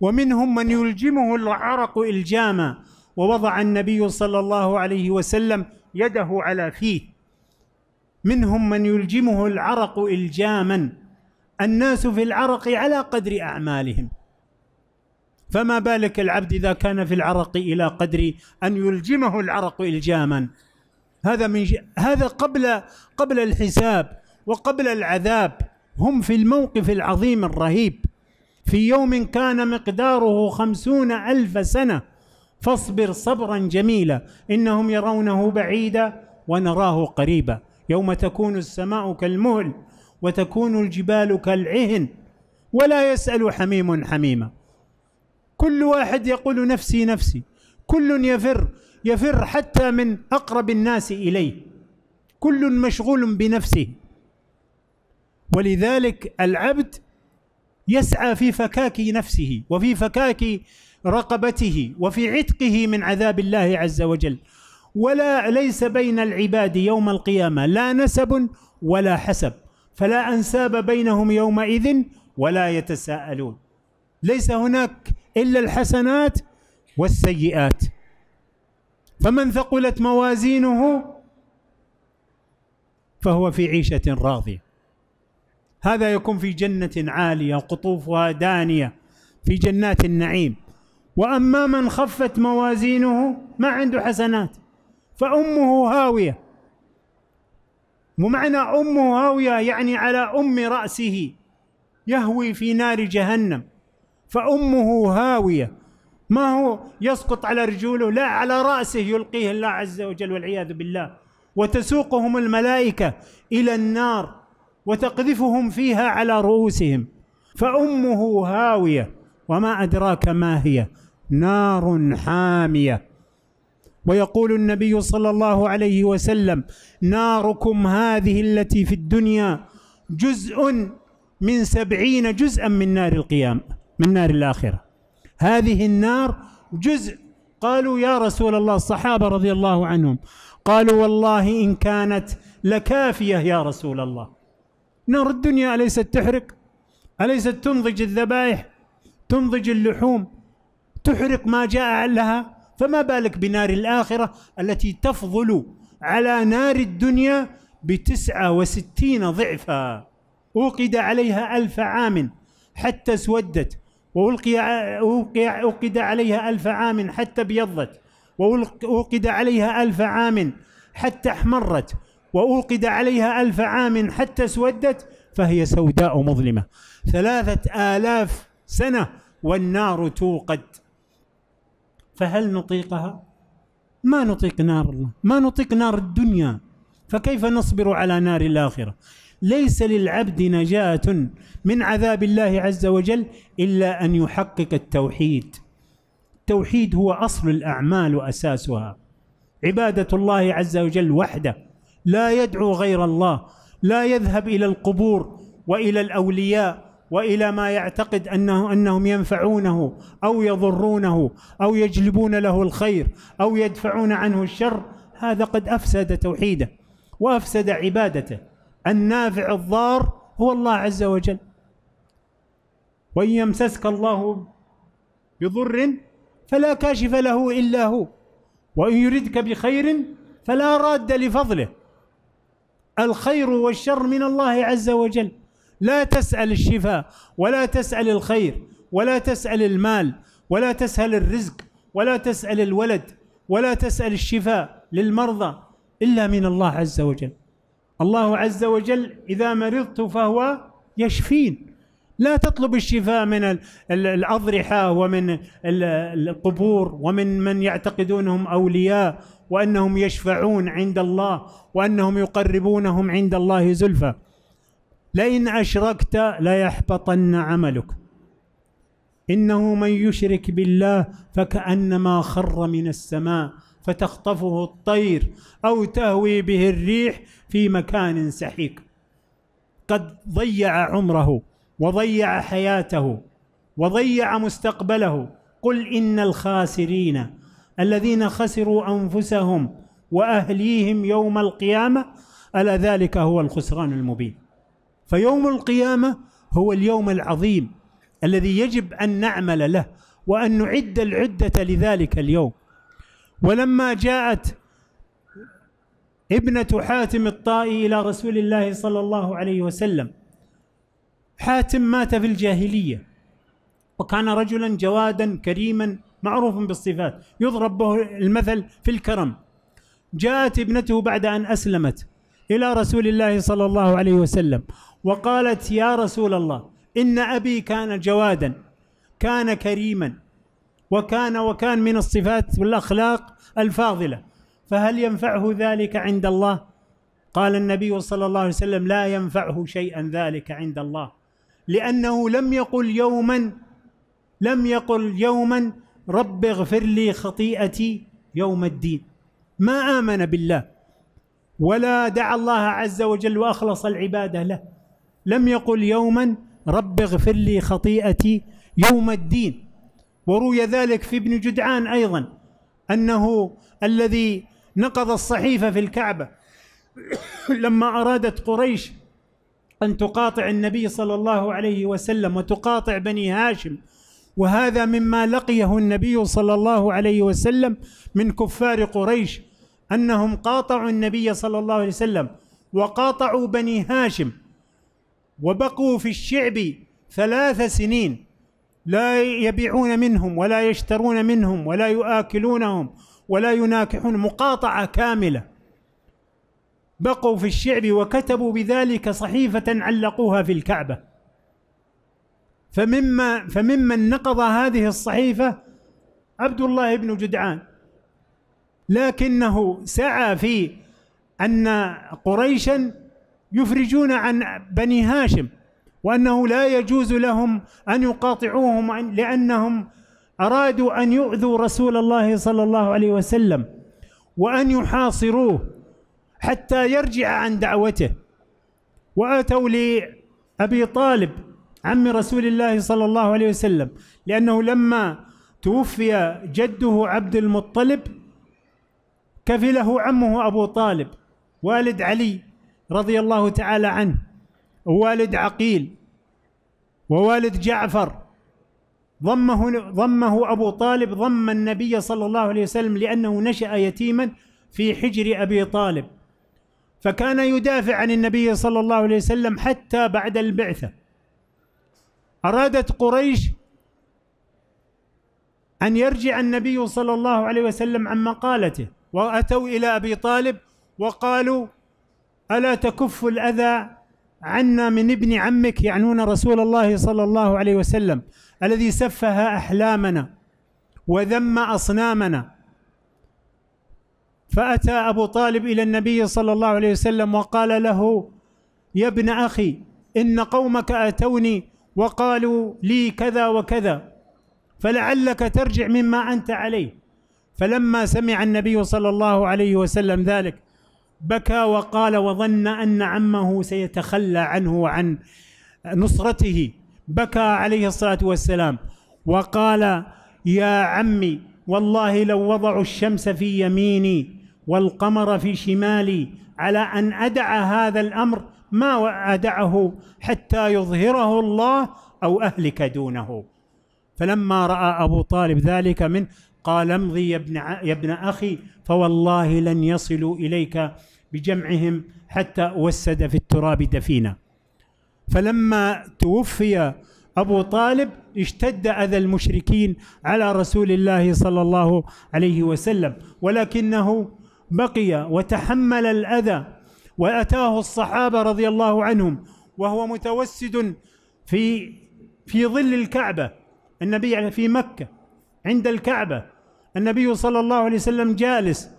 ومنهم من يلجمه العرق الجاما ووضع النبي صلى الله عليه وسلم يده على فيه منهم من يلجمه العرق الجاما الناس في العرق على قدر اعمالهم فما بالك العبد اذا كان في العرق الى قدر ان يلجمه العرق الجاما هذا من هذا قبل قبل الحساب وقبل العذاب هم في الموقف العظيم الرهيب في يوم كان مقداره خمسون ألف سنة فاصبر صبرا جميلا إنهم يرونه بعيدا ونراه قريبا يوم تكون السماء كالمهل وتكون الجبال كالعهن ولا يسأل حميم حميما كل واحد يقول نفسي نفسي كل يفر يفر حتى من أقرب الناس إليه كل مشغول بنفسه ولذلك العبد يسعى في فكاك نفسه وفي فكاك رقبته وفي عتقه من عذاب الله عز وجل ولا ليس بين العباد يوم القيامه لا نسب ولا حسب فلا انساب بينهم يومئذ ولا يتساءلون ليس هناك الا الحسنات والسيئات فمن ثقلت موازينه فهو في عيشه راضيه هذا يكون في جنة عالية قطوفها دانية في جنات النعيم وأما من خفت موازينه ما عنده حسنات فأمه هاوية ومعنى أمه هاوية يعني على أم رأسه يهوي في نار جهنم فأمه هاوية ما هو يسقط على رجوله لا على رأسه يلقيه الله عز وجل والعياذ بالله وتسوقهم الملائكة إلى النار وتقذفهم فيها على رؤوسهم فامه هاويه وما ادراك ما هي نار حاميه ويقول النبي صلى الله عليه وسلم ناركم هذه التي في الدنيا جزء من سبعين جزءا من نار القيامة من نار الآخرة هذه النار جزء قالوا يا رسول الله الصحابة رضي الله عنهم قالوا والله إن كانت لكافية يا رسول الله نار الدنيا أليست تحرق أليست تنضج الذبائح تنضج اللحوم تحرق ما جاء لها فما بالك بنار الآخرة التي تفضل على نار الدنيا بتسعة وستين ضعفا أوقد عليها ألف عام حتى اسودت وألقي عليها ألف عام حتى ابيضت وأوقد عليها ألف عام حتى احمرت وأوقد عليها ألف عام حتى اسودت فهي سوداء مظلمة ثلاثة آلاف سنة والنار توقد فهل نطيقها؟ ما نطيق نار الله ما نطيق نار الدنيا فكيف نصبر على نار الآخرة ليس للعبد نجاة من عذاب الله عز وجل إلا أن يحقق التوحيد التوحيد هو أصل الأعمال وأساسها عبادة الله عز وجل وحده لا يدعو غير الله لا يذهب الى القبور والى الاولياء والى ما يعتقد انه انهم ينفعونه او يضرونه او يجلبون له الخير او يدفعون عنه الشر هذا قد افسد توحيده وافسد عبادته النافع الضار هو الله عز وجل وان يمسسك الله بضر فلا كاشف له الا هو وان يردك بخير فلا راد لفضله الخير والشر من الله عز وجل لا تسأل الشفاء ولا تسأل الخير ولا تسأل المال ولا تسأل الرزق ولا تسأل الولد ولا تسأل الشفاء للمرضى إلا من الله عز وجل الله عز وجل إذا مرضت فهو يشفين لا تطلب الشفاء من الأضرحة ومن القبور ومن من يعتقدونهم أولياء وانهم يشفعون عند الله وانهم يقربونهم عند الله زلفى لئن اشركت ليحبطن عملك انه من يشرك بالله فكانما خر من السماء فتخطفه الطير او تهوي به الريح في مكان سحيق قد ضيع عمره وضيع حياته وضيع مستقبله قل ان الخاسرين الذين خسروا انفسهم واهليهم يوم القيامه الا ذلك هو الخسران المبين فيوم القيامه هو اليوم العظيم الذي يجب ان نعمل له وان نعد العده لذلك اليوم ولما جاءت ابنه حاتم الطائي الى رسول الله صلى الله عليه وسلم حاتم مات في الجاهليه وكان رجلا جوادا كريما معروف بالصفات يضرب به المثل في الكرم جاءت ابنته بعد ان اسلمت الى رسول الله صلى الله عليه وسلم وقالت يا رسول الله ان ابي كان جوادا كان كريما وكان وكان من الصفات والاخلاق الفاضله فهل ينفعه ذلك عند الله قال النبي صلى الله عليه وسلم لا ينفعه شيئا ذلك عند الله لانه لم يقل يوما لم يقل يوما رب اغفر لي خطيئتي يوم الدين ما آمن بالله ولا دعا الله عز وجل وأخلص العبادة له لم يقل يوما رب اغفر لي خطيئتي يوم الدين وروي ذلك في ابن جدعان أيضا أنه الذي نقض الصحيفة في الكعبة لما أرادت قريش أن تقاطع النبي صلى الله عليه وسلم وتقاطع بني هاشم وهذا مما لقيه النبي صلى الله عليه وسلم من كفار قريش انهم قاطعوا النبي صلى الله عليه وسلم وقاطعوا بني هاشم وبقوا في الشعب ثلاث سنين لا يبيعون منهم ولا يشترون منهم ولا يؤكلونهم ولا يناكحون مقاطعه كامله بقوا في الشعب وكتبوا بذلك صحيفه علقوها في الكعبه فمما فممن نقض هذه الصحيفة عبد الله بن جدعان لكنه سعى في أن قريشا يفرجون عن بني هاشم وأنه لا يجوز لهم أن يقاطعوهم لأنهم أرادوا أن يؤذوا رسول الله صلى الله عليه وسلم وأن يحاصروه حتى يرجع عن دعوته وأتوا لأبي طالب عم رسول الله صلى الله عليه وسلم لأنه لما توفي جده عبد المطلب كفله عمه أبو طالب والد علي رضي الله تعالى عنه ووالد عقيل ووالد جعفر ضمه ضمه ابو طالب ضم النبي صلى الله عليه وسلم لانه نشا يتيما في حجر ابي طالب فكان يدافع عن النبي صلى الله عليه وسلم حتى بعد البعثه أرادت قريش أن يرجع النبي صلى الله عليه وسلم عن مقالته وأتوا إلى أبي طالب وقالوا ألا تكف الأذى عنا من ابن عمك يعنون رسول الله صلى الله عليه وسلم الذي سفه أحلامنا وذم أصنامنا فأتى أبو طالب إلى النبي صلى الله عليه وسلم وقال له يا ابن أخي إن قومك أتوني وقالوا لي كذا وكذا فلعلك ترجع مما انت عليه فلما سمع النبي صلى الله عليه وسلم ذلك بكى وقال وظن ان عمه سيتخلى عنه وعن نصرته بكى عليه الصلاه والسلام وقال يا عمي والله لو وضعوا الشمس في يميني والقمر في شمالي على ان ادع هذا الامر ما وعدعه حتى يظهره الله او اهلك دونه فلما راى ابو طالب ذلك منه قال امضي يا ابن يا ابن اخي فوالله لن يصلوا اليك بجمعهم حتى اوسد في التراب دفينا فلما توفي ابو طالب اشتد اذى المشركين على رسول الله صلى الله عليه وسلم ولكنه بقي وتحمل الاذى واتاه الصحابه رضي الله عنهم وهو متوسد في في ظل الكعبه النبي يعني في مكه عند الكعبه النبي صلى الله عليه وسلم جالس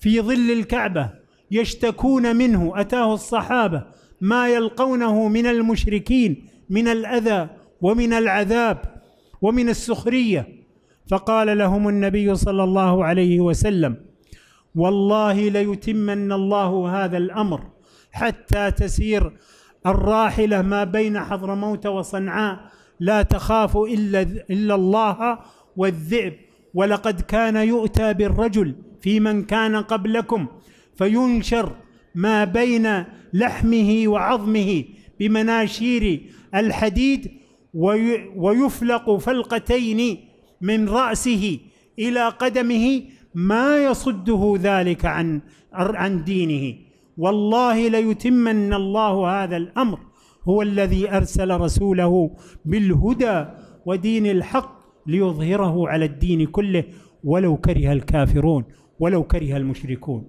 في ظل الكعبه يشتكون منه اتاه الصحابه ما يلقونه من المشركين من الاذى ومن العذاب ومن السخريه فقال لهم النبي صلى الله عليه وسلم والله ليتمن الله هذا الامر حتى تسير الراحله ما بين حضرموت وصنعاء لا تخاف الا الا الله والذئب ولقد كان يؤتى بالرجل في من كان قبلكم فينشر ما بين لحمه وعظمه بمناشير الحديد ويفلق فلقتين من راسه الى قدمه ما يصده ذلك عن عن دينه والله ليتمن الله هذا الامر هو الذي ارسل رسوله بالهدى ودين الحق ليظهره على الدين كله ولو كره الكافرون ولو كره المشركون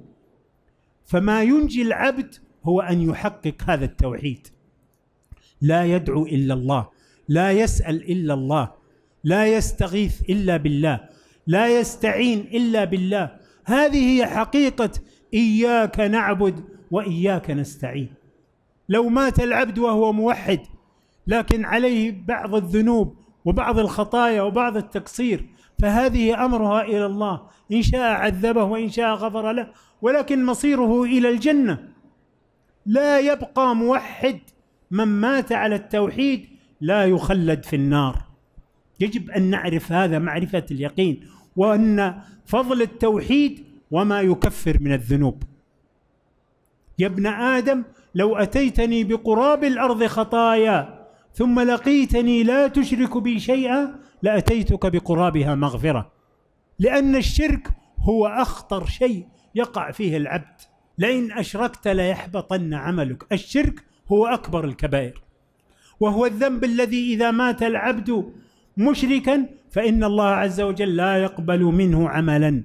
فما ينجي العبد هو ان يحقق هذا التوحيد لا يدعو الا الله لا يسال الا الله لا يستغيث الا بالله لا يستعين الا بالله هذه هي حقيقه اياك نعبد واياك نستعين لو مات العبد وهو موحد لكن عليه بعض الذنوب وبعض الخطايا وبعض التقصير فهذه امرها الى الله ان شاء عذبه وان شاء غفر له ولكن مصيره الى الجنه لا يبقى موحد من مات على التوحيد لا يخلد في النار يجب ان نعرف هذا معرفه اليقين وان فضل التوحيد وما يكفر من الذنوب يا ابن ادم لو اتيتني بقراب الارض خطايا ثم لقيتني لا تشرك بي شيئا لاتيتك بقرابها مغفره لان الشرك هو اخطر شيء يقع فيه العبد لئن اشركت ليحبطن عملك الشرك هو اكبر الكبائر وهو الذنب الذي اذا مات العبد مشركا فإن الله عز وجل لا يقبل منه عملا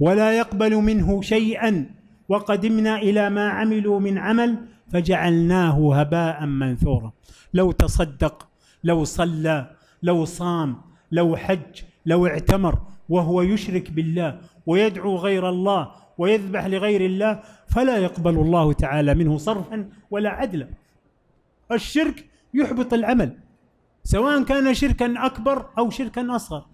ولا يقبل منه شيئا وقدمنا إلى ما عملوا من عمل فجعلناه هباء منثورا لو تصدق لو صلى لو صام لو حج لو اعتمر وهو يشرك بالله ويدعو غير الله ويذبح لغير الله فلا يقبل الله تعالى منه صرفا ولا عدلا الشرك يحبط العمل سواء كان شركا اكبر او شركا اصغر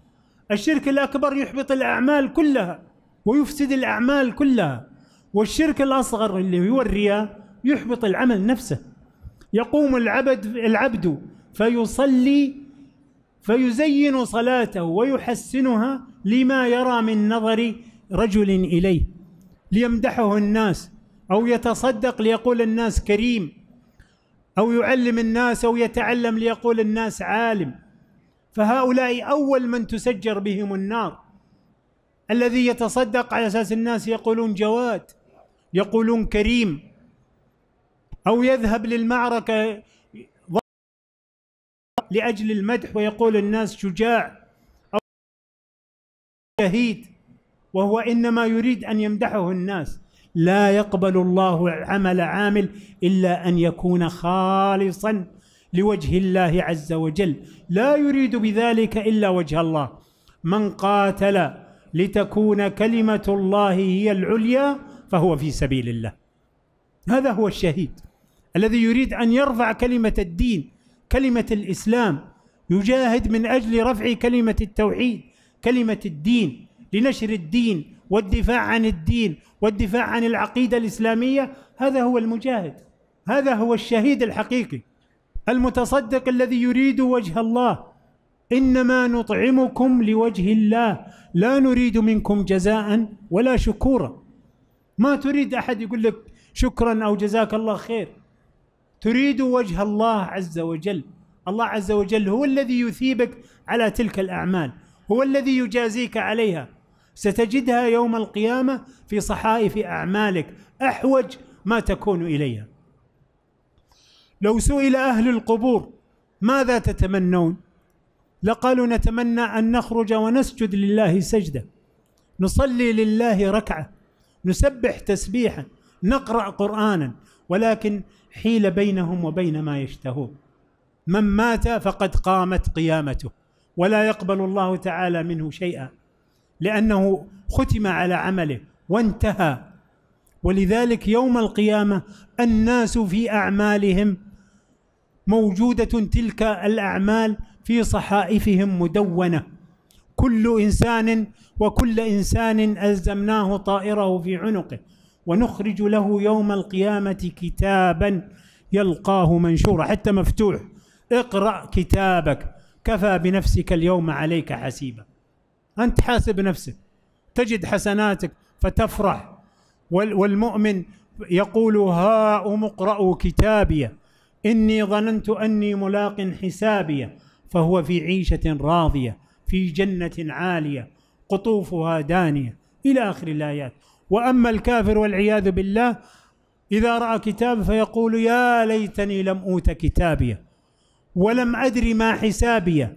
الشرك الاكبر يحبط الاعمال كلها ويفسد الاعمال كلها والشرك الاصغر اللي هو الرياء يحبط العمل نفسه يقوم العبد العبد فيصلي فيزين صلاته ويحسنها لما يرى من نظر رجل اليه ليمدحه الناس او يتصدق ليقول الناس كريم او يعلم الناس او يتعلم ليقول الناس عالم فهؤلاء اول من تسجر بهم النار الذي يتصدق على اساس الناس يقولون جواد يقولون كريم او يذهب للمعركه لاجل المدح ويقول الناس شجاع او شهيد وهو انما يريد ان يمدحه الناس لا يقبل الله عمل عامل الا ان يكون خالصا لوجه الله عز وجل لا يريد بذلك الا وجه الله من قاتل لتكون كلمه الله هي العليا فهو في سبيل الله هذا هو الشهيد الذي يريد ان يرفع كلمه الدين كلمه الاسلام يجاهد من اجل رفع كلمه التوحيد كلمه الدين لنشر الدين والدفاع عن الدين والدفاع عن العقيده الاسلاميه هذا هو المجاهد هذا هو الشهيد الحقيقي المتصدق الذي يريد وجه الله انما نطعمكم لوجه الله لا نريد منكم جزاء ولا شكورا ما تريد احد يقول لك شكرا او جزاك الله خير تريد وجه الله عز وجل الله عز وجل هو الذي يثيبك على تلك الاعمال هو الذي يجازيك عليها ستجدها يوم القيامه في صحائف اعمالك احوج ما تكون اليها لو سئل اهل القبور ماذا تتمنون لقالوا نتمنى ان نخرج ونسجد لله سجده نصلي لله ركعه نسبح تسبيحا نقرا قرانا ولكن حيل بينهم وبين ما يشتهون من مات فقد قامت قيامته ولا يقبل الله تعالى منه شيئا لأنه ختم على عمله وانتهى ولذلك يوم القيامة الناس في أعمالهم موجودة تلك الأعمال في صحائفهم مدونة كل إنسان وكل إنسان ألزمناه طائره في عنقه ونخرج له يوم القيامة كتابا يلقاه منشورا حتى مفتوح اقرأ كتابك كفى بنفسك اليوم عليك حسيبا أنت حاسب نفسك تجد حسناتك فتفرح والمؤمن يقول هاؤم اقرأوا كتابي إني ظننت أني ملاق حسابي فهو في عيشة راضية في جنة عالية قطوفها دانية إلى آخر الآيات وأما الكافر والعياذ بالله إذا رأى كتاب فيقول يا ليتني لم أوت كتابي ولم أدري ما حسابي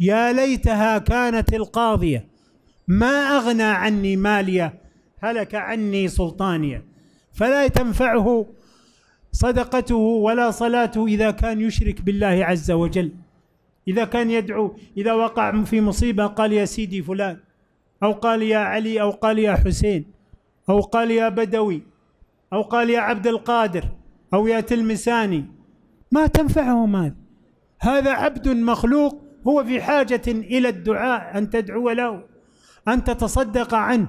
يا ليتها كانت القاضية ما أغنى عني مالية هلك عني سلطانية فلا تنفعه صدقته ولا صلاته إذا كان يشرك بالله عز وجل إذا كان يدعو إذا وقع في مصيبة قال يا سيدي فلان أو قال يا علي أو قال يا حسين أو قال يا بدوي أو قال يا عبد القادر أو يا تلمساني ما تنفعه مال هذا عبد مخلوق هو في حاجة إلى الدعاء أن تدعو له أن تتصدق عنه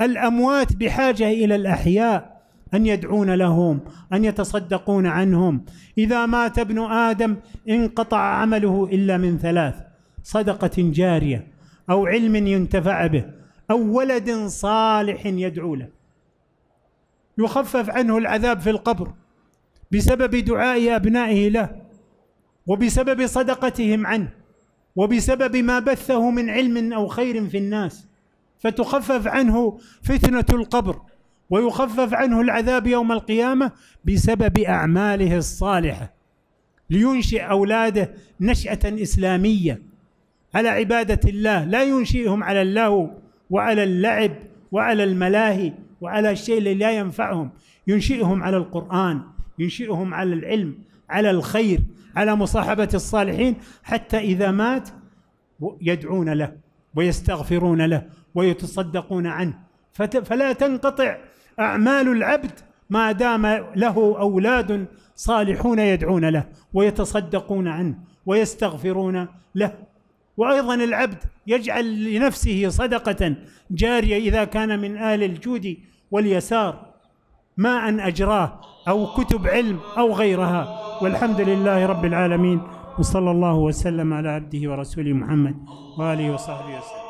الأموات بحاجة إلى الأحياء أن يدعون لهم أن يتصدقون عنهم إذا مات ابن آدم انقطع عمله إلا من ثلاث صدقة جارية أو علم ينتفع به أو ولد صالح يدعو له يخفف عنه العذاب في القبر بسبب دعاء أبنائه له وبسبب صدقتهم عنه وبسبب ما بثه من علم او خير في الناس فتخفف عنه فتنه القبر ويخفف عنه العذاب يوم القيامه بسبب اعماله الصالحه لينشئ اولاده نشاه اسلاميه على عباده الله لا ينشئهم على اللهو وعلى اللعب وعلى الملاهي وعلى الشيء اللي لا ينفعهم ينشئهم على القران ينشئهم على العلم على الخير على مصاحبة الصالحين حتى إذا مات يدعون له ويستغفرون له ويتصدقون عنه فلا تنقطع أعمال العبد ما دام له أولاد صالحون يدعون له ويتصدقون عنه ويستغفرون له وأيضا العبد يجعل لنفسه صدقة جارية إذا كان من آل الجود واليسار ما أن أجراه أو كتب علم أو غيرها والحمد لله رب العالمين وصلى الله وسلم على عبده ورسوله محمد وآله وصحبه وسلم